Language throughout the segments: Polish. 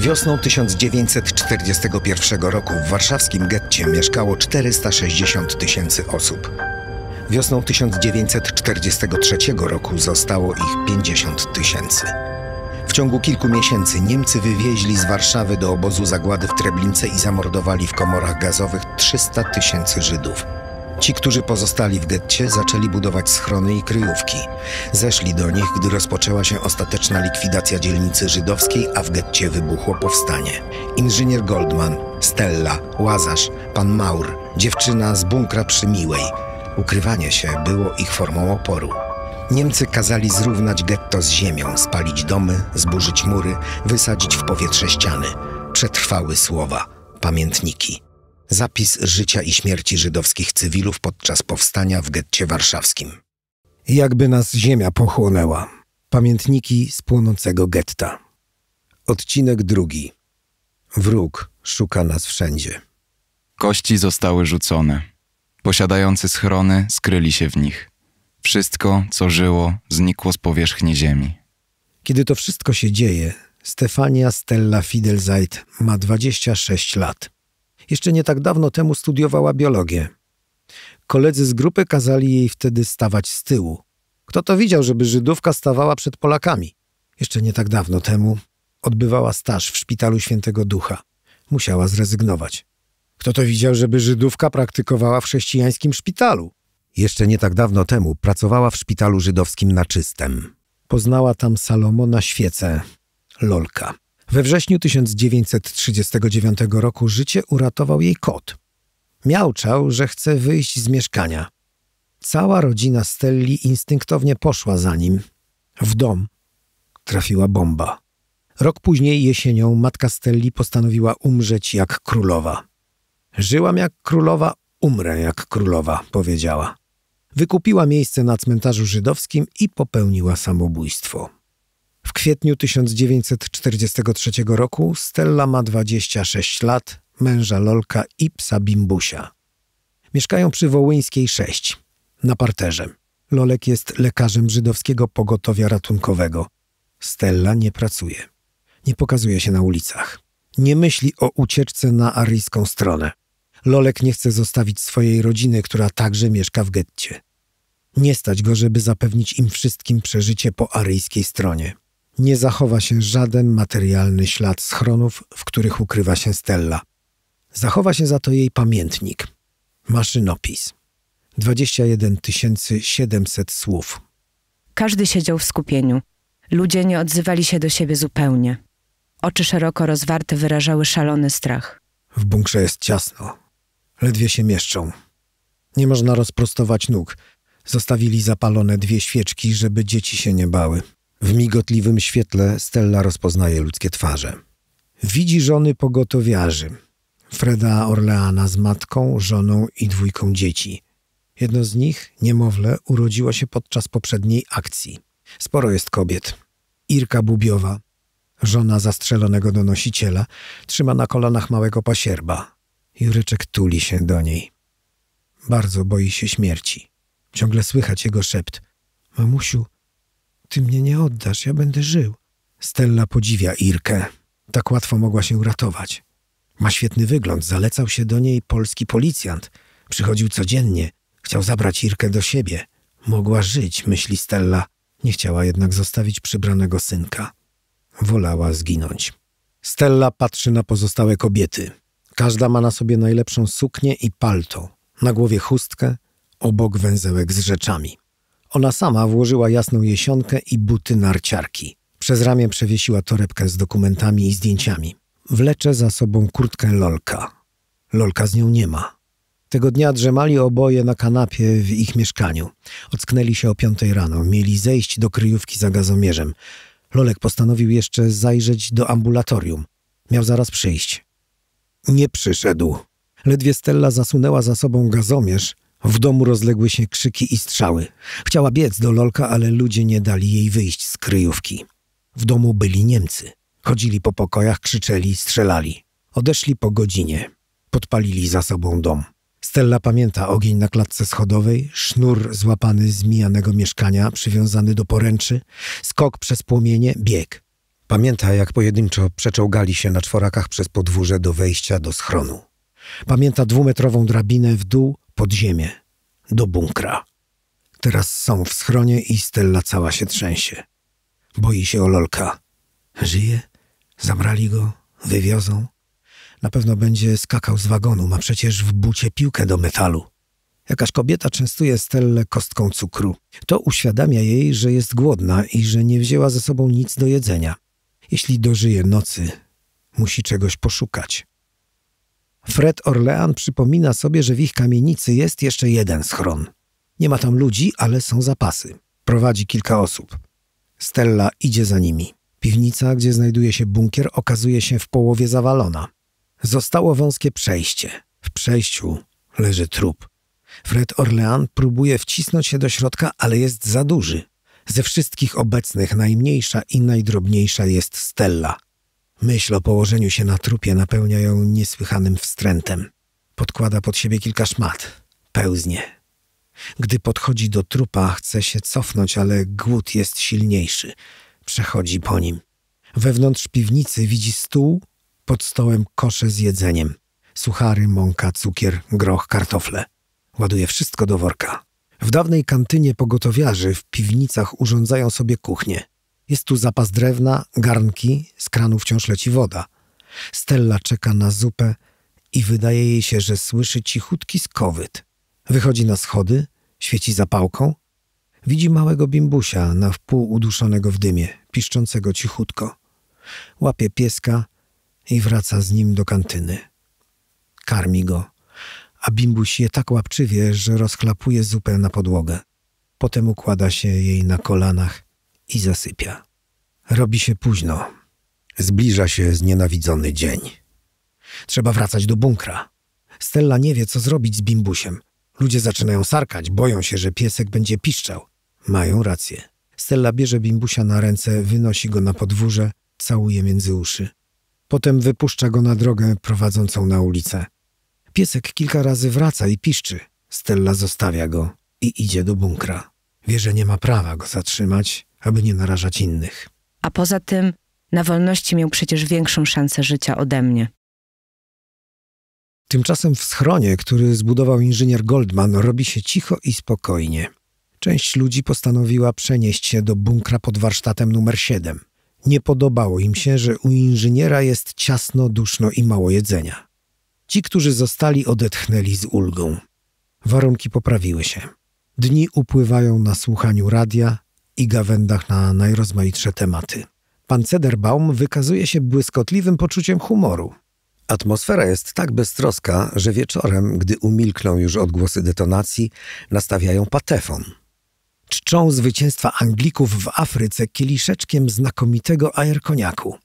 Wiosną 1941 roku w warszawskim getcie mieszkało 460 tysięcy osób. Wiosną 1943 roku zostało ich 50 tysięcy. W ciągu kilku miesięcy Niemcy wywieźli z Warszawy do obozu zagłady w Treblince i zamordowali w komorach gazowych 300 tysięcy Żydów. Ci, którzy pozostali w getcie, zaczęli budować schrony i kryjówki. Zeszli do nich, gdy rozpoczęła się ostateczna likwidacja dzielnicy żydowskiej, a w getcie wybuchło powstanie. Inżynier Goldman, Stella, Łazarz, pan Maur, dziewczyna z bunkra przy Miłej. Ukrywanie się było ich formą oporu. Niemcy kazali zrównać getto z ziemią, spalić domy, zburzyć mury, wysadzić w powietrze ściany. Przetrwały słowa, pamiętniki zapis życia i śmierci żydowskich cywilów podczas powstania w getcie warszawskim. Jakby nas ziemia pochłonęła. Pamiętniki z płonącego getta. Odcinek drugi. Wróg szuka nas wszędzie. Kości zostały rzucone. Posiadający schrony skryli się w nich. Wszystko, co żyło, znikło z powierzchni ziemi. Kiedy to wszystko się dzieje, Stefania Stella Fidelzeit ma 26 lat. Jeszcze nie tak dawno temu studiowała biologię. Koledzy z grupy kazali jej wtedy stawać z tyłu. Kto to widział, żeby Żydówka stawała przed Polakami? Jeszcze nie tak dawno temu odbywała staż w szpitalu Świętego Ducha. Musiała zrezygnować. Kto to widział, żeby Żydówka praktykowała w chrześcijańskim szpitalu? Jeszcze nie tak dawno temu pracowała w szpitalu żydowskim na czystem. Poznała tam Salomona Świece, Lolka. We wrześniu 1939 roku życie uratował jej kot. Miałczał, że chce wyjść z mieszkania. Cała rodzina Stelli instynktownie poszła za nim. W dom trafiła bomba. Rok później jesienią matka Stelli postanowiła umrzeć jak królowa. Żyłam jak królowa, umrę jak królowa, powiedziała. Wykupiła miejsce na cmentarzu żydowskim i popełniła samobójstwo. W kwietniu 1943 roku Stella ma 26 lat, męża Lolka i psa Bimbusia. Mieszkają przy Wołyńskiej 6, na parterze. Lolek jest lekarzem żydowskiego pogotowia ratunkowego. Stella nie pracuje. Nie pokazuje się na ulicach. Nie myśli o ucieczce na aryjską stronę. Lolek nie chce zostawić swojej rodziny, która także mieszka w getcie. Nie stać go, żeby zapewnić im wszystkim przeżycie po aryjskiej stronie nie zachowa się żaden materialny ślad schronów, w których ukrywa się Stella. Zachowa się za to jej pamiętnik, maszynopis. 21 700 słów. Każdy siedział w skupieniu. Ludzie nie odzywali się do siebie zupełnie. Oczy szeroko rozwarte wyrażały szalony strach. W bunkrze jest ciasno. Ledwie się mieszczą. Nie można rozprostować nóg. Zostawili zapalone dwie świeczki, żeby dzieci się nie bały. W migotliwym świetle Stella rozpoznaje ludzkie twarze. Widzi żony pogotowiarzy. Freda Orleana z matką, żoną i dwójką dzieci. Jedno z nich, niemowlę, urodziło się podczas poprzedniej akcji. Sporo jest kobiet. Irka Bubiowa, żona zastrzelonego donosiciela, trzyma na kolanach małego pasierba. Jureczek tuli się do niej. Bardzo boi się śmierci. Ciągle słychać jego szept. Mamusiu, ty mnie nie oddasz, ja będę żył. Stella podziwia Irkę. Tak łatwo mogła się uratować. Ma świetny wygląd, zalecał się do niej polski policjant. Przychodził codziennie, chciał zabrać Irkę do siebie. Mogła żyć, myśli Stella. Nie chciała jednak zostawić przybranego synka. Wolała zginąć. Stella patrzy na pozostałe kobiety. Każda ma na sobie najlepszą suknię i palto, na głowie chustkę, obok węzełek z rzeczami. Ona sama włożyła jasną jesionkę i buty narciarki. Przez ramię przewiesiła torebkę z dokumentami i zdjęciami. Wlecze za sobą kurtkę Lolka. Lolka z nią nie ma. Tego dnia drzemali oboje na kanapie w ich mieszkaniu. Ocknęli się o piątej rano. Mieli zejść do kryjówki za gazomierzem. Lolek postanowił jeszcze zajrzeć do ambulatorium. Miał zaraz przyjść. Nie przyszedł. Ledwie Stella zasunęła za sobą gazomierz, w domu rozległy się krzyki i strzały. Chciała biec do Lolka, ale ludzie nie dali jej wyjść z kryjówki. W domu byli Niemcy. Chodzili po pokojach, krzyczeli, strzelali. Odeszli po godzinie. Podpalili za sobą dom. Stella pamięta ogień na klatce schodowej, sznur złapany z mijanego mieszkania, przywiązany do poręczy, skok przez płomienie, bieg. Pamięta, jak pojedynczo przeczołgali się na czworakach przez podwórze do wejścia do schronu. Pamięta dwumetrową drabinę w dół, pod ziemię, do bunkra. Teraz są w schronie i Stella cała się trzęsie. Boi się o Lolka. Żyje? Zabrali go? Wywiozą? Na pewno będzie skakał z wagonu, ma przecież w bucie piłkę do metalu. Jakaś kobieta częstuje Stelle kostką cukru. To uświadamia jej, że jest głodna i że nie wzięła ze sobą nic do jedzenia. Jeśli dożyje nocy, musi czegoś poszukać. Fred Orlean przypomina sobie, że w ich kamienicy jest jeszcze jeden schron. Nie ma tam ludzi, ale są zapasy. Prowadzi kilka osób. Stella idzie za nimi. Piwnica, gdzie znajduje się bunkier, okazuje się w połowie zawalona. Zostało wąskie przejście. W przejściu leży trup. Fred Orlean próbuje wcisnąć się do środka, ale jest za duży. Ze wszystkich obecnych najmniejsza i najdrobniejsza jest Stella. Myśl o położeniu się na trupie napełnia ją niesłychanym wstrętem. Podkłada pod siebie kilka szmat. Pełznie. Gdy podchodzi do trupa, chce się cofnąć, ale głód jest silniejszy. Przechodzi po nim. Wewnątrz piwnicy widzi stół, pod stołem kosze z jedzeniem. Suchary, mąka, cukier, groch, kartofle. Ładuje wszystko do worka. W dawnej kantynie pogotowiarzy w piwnicach urządzają sobie kuchnię. Jest tu zapas drewna, garnki, z kranu wciąż leci woda. Stella czeka na zupę i wydaje jej się, że słyszy cichutki skowyt. Wychodzi na schody, świeci zapałką. Widzi małego bimbusia na wpół uduszonego w dymie, piszczącego cichutko. Łapie pieska i wraca z nim do kantyny. Karmi go, a bimbuś je tak łapczywie, że rozchlapuje zupę na podłogę. Potem układa się jej na kolanach i zasypia. Robi się późno. Zbliża się znienawidzony dzień. Trzeba wracać do bunkra. Stella nie wie, co zrobić z bimbusiem. Ludzie zaczynają sarkać, boją się, że piesek będzie piszczał. Mają rację. Stella bierze bimbusia na ręce, wynosi go na podwórze, całuje między uszy. Potem wypuszcza go na drogę prowadzącą na ulicę. Piesek kilka razy wraca i piszczy. Stella zostawia go i idzie do bunkra. Wie, że nie ma prawa go zatrzymać, aby nie narażać innych. A poza tym, na wolności miał przecież większą szansę życia ode mnie. Tymczasem w schronie, który zbudował inżynier Goldman, robi się cicho i spokojnie. Część ludzi postanowiła przenieść się do bunkra pod warsztatem numer 7. Nie podobało im się, że u inżyniera jest ciasno, duszno i mało jedzenia. Ci, którzy zostali, odetchnęli z ulgą. Warunki poprawiły się. Dni upływają na słuchaniu radia, i gawędach na najrozmaitsze tematy. Pan Cederbaum wykazuje się błyskotliwym poczuciem humoru. Atmosfera jest tak beztroska, że wieczorem, gdy umilkną już odgłosy detonacji, nastawiają patefon. Czczą zwycięstwa Anglików w Afryce kieliszeczkiem znakomitego aerkoniaku.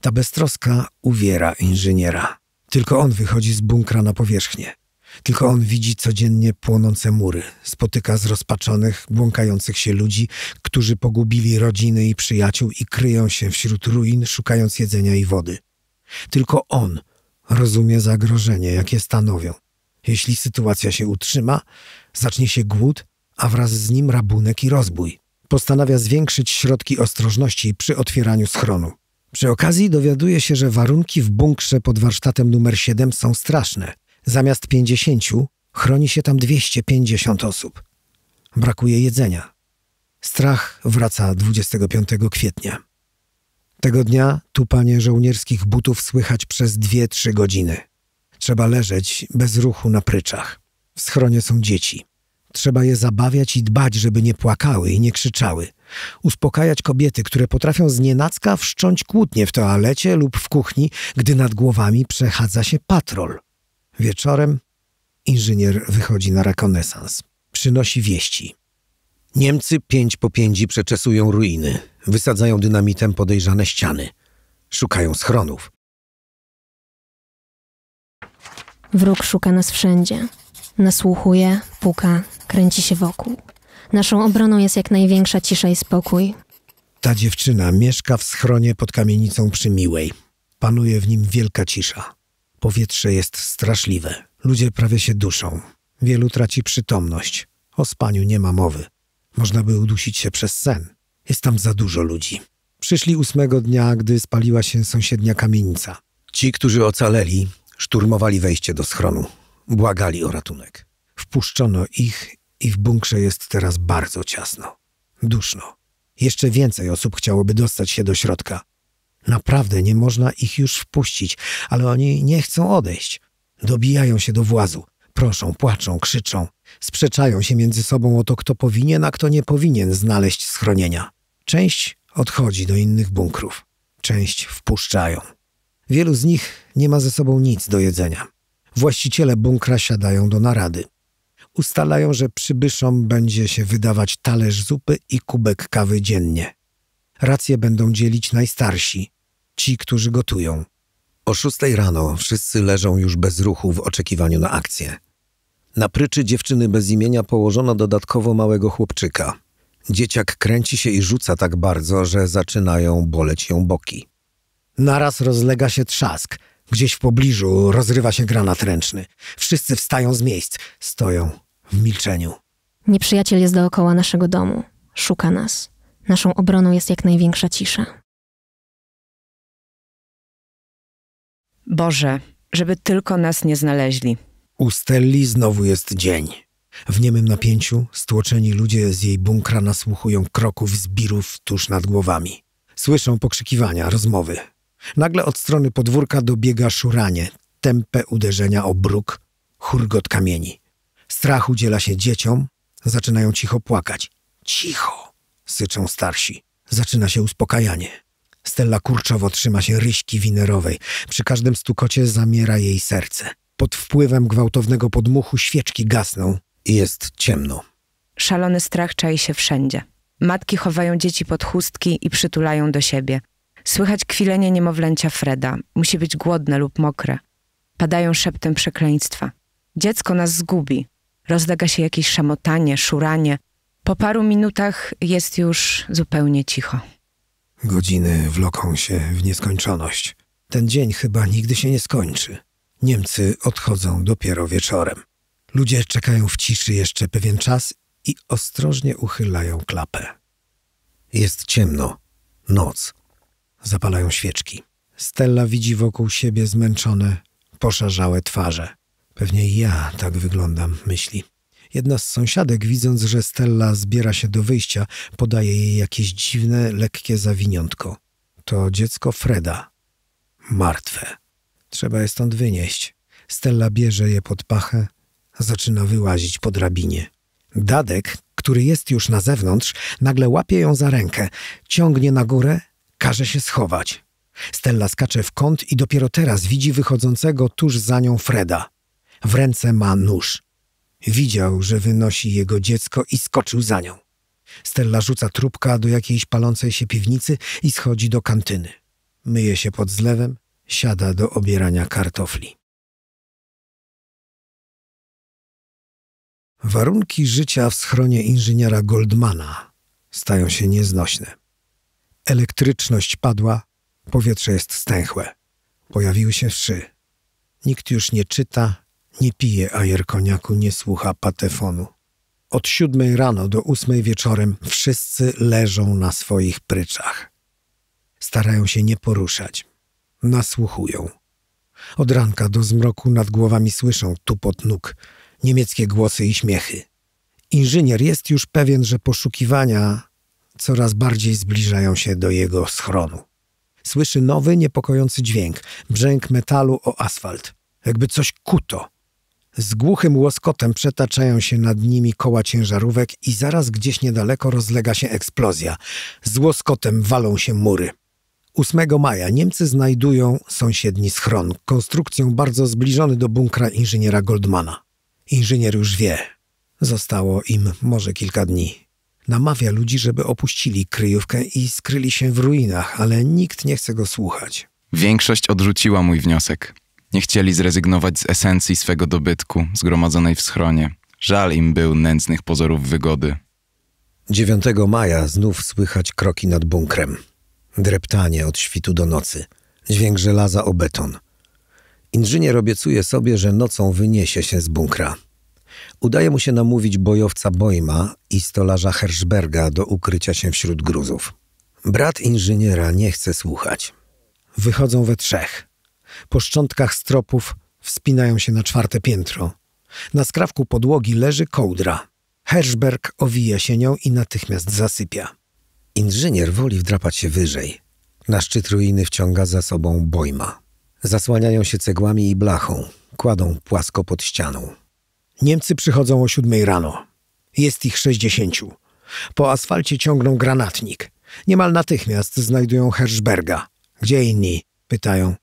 Ta beztroska uwiera inżyniera. Tylko on wychodzi z bunkra na powierzchnię. Tylko on widzi codziennie płonące mury, spotyka zrozpaczonych, błąkających się ludzi, którzy pogubili rodziny i przyjaciół i kryją się wśród ruin, szukając jedzenia i wody. Tylko on rozumie zagrożenie, jakie stanowią. Jeśli sytuacja się utrzyma, zacznie się głód, a wraz z nim rabunek i rozbój. Postanawia zwiększyć środki ostrożności przy otwieraniu schronu. Przy okazji dowiaduje się, że warunki w bunkrze pod warsztatem numer 7 są straszne. Zamiast 50 chroni się tam 250 osób. Brakuje jedzenia. Strach wraca 25 kwietnia. Tego dnia tupanie żołnierskich butów słychać przez 2-3 godziny. Trzeba leżeć bez ruchu na pryczach. W schronie są dzieci. Trzeba je zabawiać i dbać, żeby nie płakały i nie krzyczały. Uspokajać kobiety, które potrafią znienacka wszcząć kłótnie w toalecie lub w kuchni, gdy nad głowami przechadza się patrol. Wieczorem inżynier wychodzi na rekonesans. Przynosi wieści. Niemcy pięć po pięci przeczesują ruiny, wysadzają dynamitem podejrzane ściany, szukają schronów. Wróg szuka nas wszędzie. Nasłuchuje, puka, kręci się wokół. Naszą obroną jest jak największa cisza i spokój. Ta dziewczyna mieszka w schronie pod kamienicą przy Miłej. Panuje w nim wielka cisza. Powietrze jest straszliwe. Ludzie prawie się duszą. Wielu traci przytomność. O spaniu nie ma mowy. Można by udusić się przez sen. Jest tam za dużo ludzi. Przyszli ósmego dnia, gdy spaliła się sąsiednia kamienica. Ci, którzy ocaleli, szturmowali wejście do schronu. Błagali o ratunek. Wpuszczono ich i w bunkrze jest teraz bardzo ciasno. Duszno. Jeszcze więcej osób chciałoby dostać się do środka. Naprawdę nie można ich już wpuścić, ale oni nie chcą odejść. Dobijają się do włazu, proszą, płaczą, krzyczą, sprzeczają się między sobą o to, kto powinien, a kto nie powinien znaleźć schronienia. Część odchodzi do innych bunkrów, część wpuszczają. Wielu z nich nie ma ze sobą nic do jedzenia. Właściciele bunkra siadają do narady. Ustalają, że przybyszom będzie się wydawać talerz zupy i kubek kawy dziennie. Racje będą dzielić najstarsi, ci, którzy gotują. O szóstej rano wszyscy leżą już bez ruchu w oczekiwaniu na akcję. Na pryczy dziewczyny bez imienia położono dodatkowo małego chłopczyka. Dzieciak kręci się i rzuca tak bardzo, że zaczynają boleć ją boki. Naraz rozlega się trzask. Gdzieś w pobliżu rozrywa się granat ręczny. Wszyscy wstają z miejsc, stoją w milczeniu. Nieprzyjaciel jest dookoła naszego domu. Szuka nas. Naszą obroną jest jak największa cisza. Boże, żeby tylko nas nie znaleźli. U Stelli znowu jest dzień. W niemym napięciu stłoczeni ludzie z jej bunkra nasłuchują kroków zbirów tuż nad głowami. Słyszą pokrzykiwania, rozmowy. Nagle od strony podwórka dobiega szuranie, tępe uderzenia o bruk, hurgot kamieni. Strach udziela się dzieciom, zaczynają cicho płakać. Cicho! syczą starsi. Zaczyna się uspokajanie. Stella kurczowo trzyma się ryśki winerowej. Przy każdym stukocie zamiera jej serce. Pod wpływem gwałtownego podmuchu świeczki gasną i jest ciemno. Szalony strach czai się wszędzie. Matki chowają dzieci pod chustki i przytulają do siebie. Słychać kwilenie niemowlęcia Freda. Musi być głodne lub mokre. Padają szeptem przekleństwa. Dziecko nas zgubi. Rozlega się jakieś szamotanie, szuranie. Po paru minutach jest już zupełnie cicho. Godziny wloką się w nieskończoność. Ten dzień chyba nigdy się nie skończy. Niemcy odchodzą dopiero wieczorem. Ludzie czekają w ciszy jeszcze pewien czas i ostrożnie uchylają klapę. Jest ciemno. Noc. Zapalają świeczki. Stella widzi wokół siebie zmęczone, poszarzałe twarze. Pewnie ja tak wyglądam, myśli. Jedna z sąsiadek, widząc, że Stella zbiera się do wyjścia, podaje jej jakieś dziwne, lekkie zawiniątko. To dziecko Freda. Martwe. Trzeba je stąd wynieść. Stella bierze je pod pachę, zaczyna wyłazić po drabinie. Dadek, który jest już na zewnątrz, nagle łapie ją za rękę, ciągnie na górę, każe się schować. Stella skacze w kąt i dopiero teraz widzi wychodzącego tuż za nią Freda. W ręce ma nóż. Widział, że wynosi jego dziecko i skoczył za nią. Stella rzuca trubka do jakiejś palącej się piwnicy i schodzi do kantyny. Myje się pod zlewem, siada do obierania kartofli. Warunki życia w schronie inżyniera Goldmana stają się nieznośne. Elektryczność padła, powietrze jest stęchłe. Pojawiły się wszy. Nikt już nie czyta, nie pije ajer koniaku, nie słucha patefonu. Od siódmej rano do ósmej wieczorem wszyscy leżą na swoich pryczach. Starają się nie poruszać. Nasłuchują. Od ranka do zmroku nad głowami słyszą tupot nóg, niemieckie głosy i śmiechy. Inżynier jest już pewien, że poszukiwania coraz bardziej zbliżają się do jego schronu. Słyszy nowy, niepokojący dźwięk, brzęk metalu o asfalt, jakby coś kuto. Z głuchym łoskotem przetaczają się nad nimi koła ciężarówek i zaraz gdzieś niedaleko rozlega się eksplozja. Z łoskotem walą się mury. 8 maja Niemcy znajdują sąsiedni schron, konstrukcją bardzo zbliżony do bunkra inżyniera Goldmana. Inżynier już wie. Zostało im może kilka dni. Namawia ludzi, żeby opuścili kryjówkę i skryli się w ruinach, ale nikt nie chce go słuchać. Większość odrzuciła mój wniosek. Nie chcieli zrezygnować z esencji swego dobytku, zgromadzonej w schronie. Żal im był nędznych pozorów wygody. 9 maja znów słychać kroki nad bunkrem. Dreptanie od świtu do nocy. Dźwięk żelaza o beton. Inżynier obiecuje sobie, że nocą wyniesie się z bunkra. Udaje mu się namówić bojowca Bojma i stolarza Herszberga do ukrycia się wśród gruzów. Brat inżyniera nie chce słuchać. Wychodzą we trzech. Po szczątkach stropów wspinają się na czwarte piętro. Na skrawku podłogi leży kołdra. Herszberg owija się nią i natychmiast zasypia. Inżynier woli wdrapać się wyżej. Na szczyt ruiny wciąga za sobą bojma. Zasłaniają się cegłami i blachą. Kładą płasko pod ścianą. Niemcy przychodzą o siódmej rano. Jest ich sześćdziesięciu. Po asfalcie ciągną granatnik. Niemal natychmiast znajdują Herszberga. Gdzie inni? Pytają.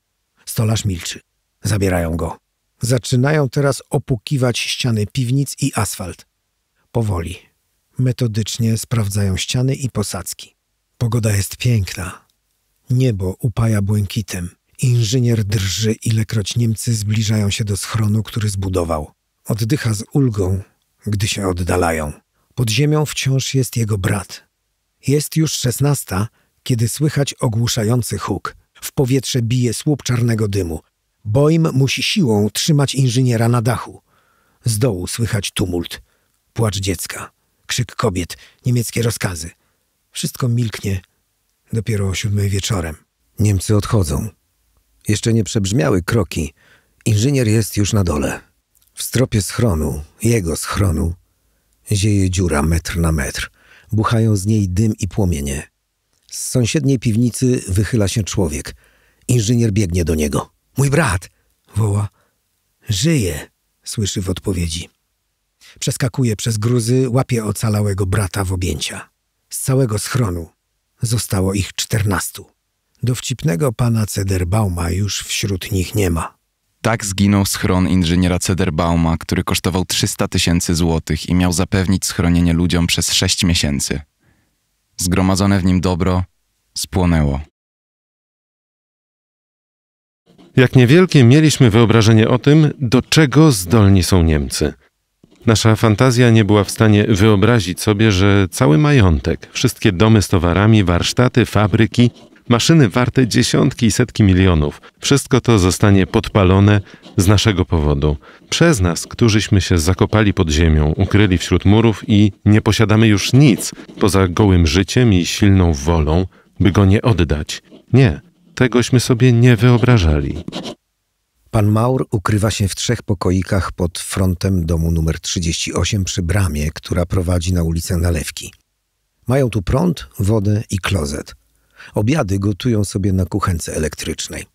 Stolarz milczy. Zabierają go. Zaczynają teraz opukiwać ściany piwnic i asfalt. Powoli, metodycznie sprawdzają ściany i posadzki. Pogoda jest piękna. Niebo upaja błękitem. Inżynier drży, ilekroć Niemcy zbliżają się do schronu, który zbudował. Oddycha z ulgą, gdy się oddalają. Pod ziemią wciąż jest jego brat. Jest już szesnasta, kiedy słychać ogłuszający huk – w powietrze bije słup czarnego dymu. Boim musi siłą trzymać inżyniera na dachu. Z dołu słychać tumult. Płacz dziecka, krzyk kobiet, niemieckie rozkazy. Wszystko milknie dopiero o siódmej wieczorem. Niemcy odchodzą. Jeszcze nie przebrzmiały kroki. Inżynier jest już na dole. W stropie schronu, jego schronu, zieje dziura metr na metr. Buchają z niej dym i płomienie. Z sąsiedniej piwnicy wychyla się człowiek. Inżynier biegnie do niego. Mój brat! woła. Żyje! słyszy w odpowiedzi. Przeskakuje przez gruzy, łapie ocalałego brata w objęcia. Z całego schronu zostało ich czternastu. Dowcipnego pana Cederbauma już wśród nich nie ma. Tak zginął schron inżyniera Cederbauma, który kosztował 300 tysięcy złotych i miał zapewnić schronienie ludziom przez sześć miesięcy zgromadzone w nim dobro spłonęło. Jak niewielkie mieliśmy wyobrażenie o tym, do czego zdolni są Niemcy. Nasza fantazja nie była w stanie wyobrazić sobie, że cały majątek, wszystkie domy z towarami, warsztaty, fabryki maszyny warte dziesiątki i setki milionów. Wszystko to zostanie podpalone z naszego powodu. Przez nas, którzyśmy się zakopali pod ziemią, ukryli wśród murów i nie posiadamy już nic poza gołym życiem i silną wolą, by go nie oddać. Nie, tegośmy sobie nie wyobrażali. Pan Maur ukrywa się w trzech pokoikach pod frontem domu numer 38 przy bramie, która prowadzi na ulicę Nalewki. Mają tu prąd, wodę i klozet – Obiady gotują sobie na kuchence elektrycznej.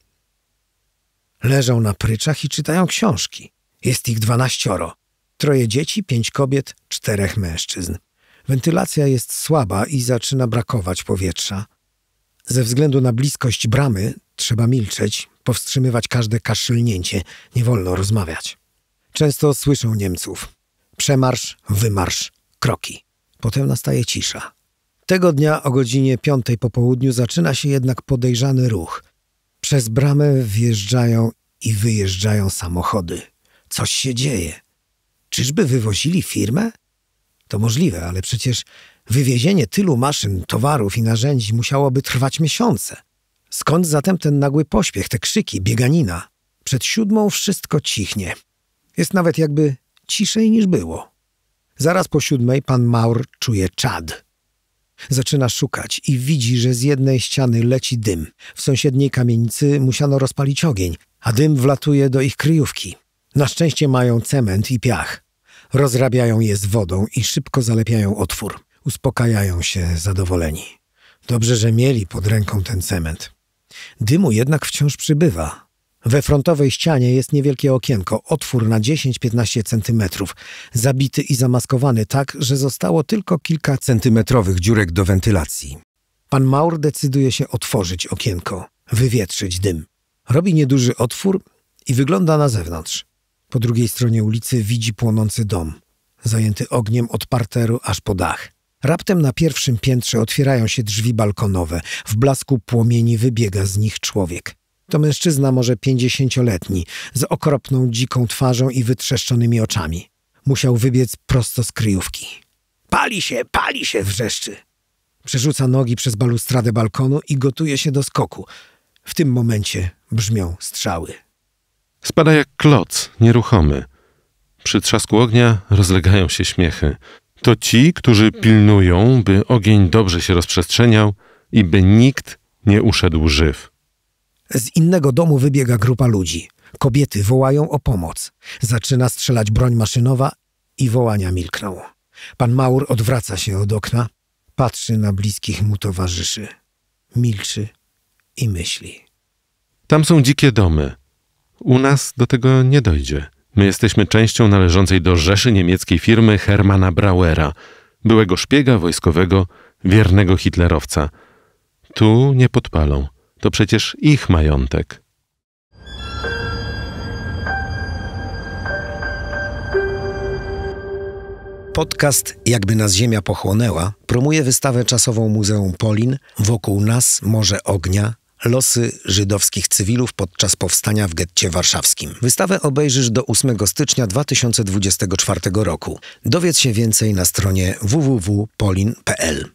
Leżą na pryczach i czytają książki. Jest ich dwanaścioro. Troje dzieci, pięć kobiet, czterech mężczyzn. Wentylacja jest słaba i zaczyna brakować powietrza. Ze względu na bliskość bramy trzeba milczeć, powstrzymywać każde kaszlnięcie, nie wolno rozmawiać. Często słyszą Niemców. Przemarsz, wymarsz, kroki. Potem nastaje cisza. Tego dnia o godzinie piątej po południu zaczyna się jednak podejrzany ruch. Przez bramę wjeżdżają i wyjeżdżają samochody. Coś się dzieje. Czyżby wywozili firmę? To możliwe, ale przecież wywiezienie tylu maszyn, towarów i narzędzi musiałoby trwać miesiące. Skąd zatem ten nagły pośpiech, te krzyki, bieganina? Przed siódmą wszystko cichnie. Jest nawet jakby ciszej niż było. Zaraz po siódmej pan Maur czuje czad. Zaczyna szukać i widzi, że z jednej ściany leci dym. W sąsiedniej kamienicy musiano rozpalić ogień, a dym wlatuje do ich kryjówki. Na szczęście mają cement i piach. Rozrabiają je z wodą i szybko zalepiają otwór. Uspokajają się zadowoleni. Dobrze, że mieli pod ręką ten cement. Dymu jednak wciąż przybywa. We frontowej ścianie jest niewielkie okienko, otwór na 10-15 cm, zabity i zamaskowany tak, że zostało tylko kilka centymetrowych dziurek do wentylacji. Pan Maur decyduje się otworzyć okienko, wywietrzyć dym. Robi nieduży otwór i wygląda na zewnątrz. Po drugiej stronie ulicy widzi płonący dom, zajęty ogniem od parteru aż po dach. Raptem na pierwszym piętrze otwierają się drzwi balkonowe. W blasku płomieni wybiega z nich człowiek. To mężczyzna może pięćdziesięcioletni, z okropną, dziką twarzą i wytrzeszczonymi oczami. Musiał wybiec prosto z kryjówki. Pali się, pali się, wrzeszczy. Przerzuca nogi przez balustradę balkonu i gotuje się do skoku. W tym momencie brzmią strzały. Spada jak kloc, nieruchomy. Przy trzasku ognia rozlegają się śmiechy. To ci, którzy pilnują, by ogień dobrze się rozprzestrzeniał i by nikt nie uszedł żyw. Z innego domu wybiega grupa ludzi. Kobiety wołają o pomoc. Zaczyna strzelać broń maszynowa i wołania milkną. Pan Maur odwraca się od okna, patrzy na bliskich mu towarzyszy. Milczy i myśli. Tam są dzikie domy. U nas do tego nie dojdzie. My jesteśmy częścią należącej do rzeszy niemieckiej firmy Hermana Brauera, byłego szpiega wojskowego, wiernego hitlerowca. Tu nie podpalą. To przecież ich majątek. Podcast Jakby nas Ziemia pochłonęła promuje wystawę czasową Muzeum Polin Wokół nas Morze Ognia Losy żydowskich cywilów podczas powstania w getcie warszawskim. Wystawę obejrzysz do 8 stycznia 2024 roku. Dowiedz się więcej na stronie www.polin.pl.